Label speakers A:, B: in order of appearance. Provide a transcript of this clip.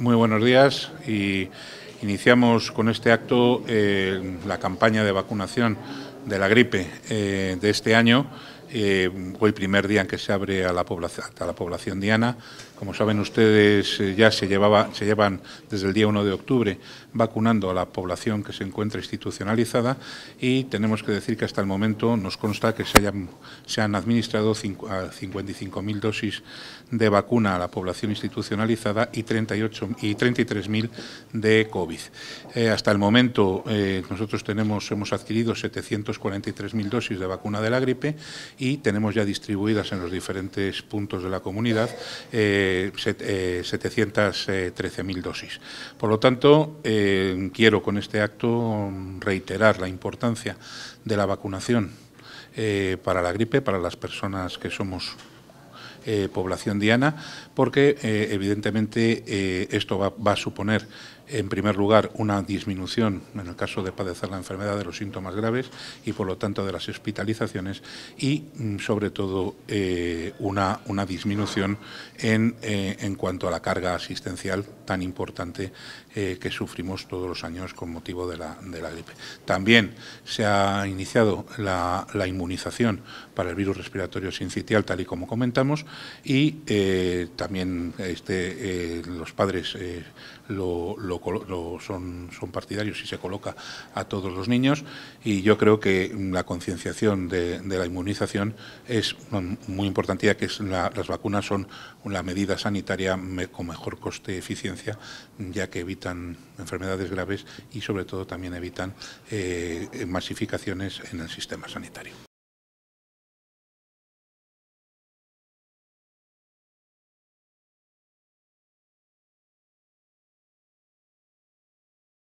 A: Muy buenos días y iniciamos con este acto eh, la campaña de vacunación de la gripe eh, de este año eh, hoy primer día en que se abre a la población, a la población diana. Como saben ustedes, eh, ya se, llevaba, se llevan desde el día 1 de octubre vacunando a la población que se encuentra institucionalizada y tenemos que decir que hasta el momento nos consta que se, se han administrado 55.000 dosis de vacuna a la población institucionalizada y, 38, y 33.000 de COVID. Eh, hasta el momento eh, nosotros tenemos, hemos adquirido 743.000 dosis de vacuna de la gripe y tenemos ya distribuidas en los diferentes puntos de la comunidad 713.000 eh, eh, eh, dosis. Por lo tanto, quiero con este acto reiterar la importancia de la vacunación para la gripe, para las personas que somos eh, población diana, porque eh, evidentemente eh, esto va, a suponer en primer lugar, una disminución, en el caso de padecer la enfermedad, de los síntomas graves y, por lo tanto, de las hospitalizaciones y, mm, sobre todo, una, disminución en, cuanto a la carga asistencial tan importante que sufrimos todos los años con motivo de la, de gripe. También se ha iniciado la, la, inmunización para el virus respiratorio sincitial, tal y como comentamos, y eh, también este, eh, los padres eh, son, partidarios y se coloca a todos los niños y yo creo que la concienciación de, la inmunización es muy importante ya que las vacunas son la medida sanitaria con mejor coste eficiencia ya que evitan enfermedades graves y sobre todo también evitan masificaciones en el sistema sanitario.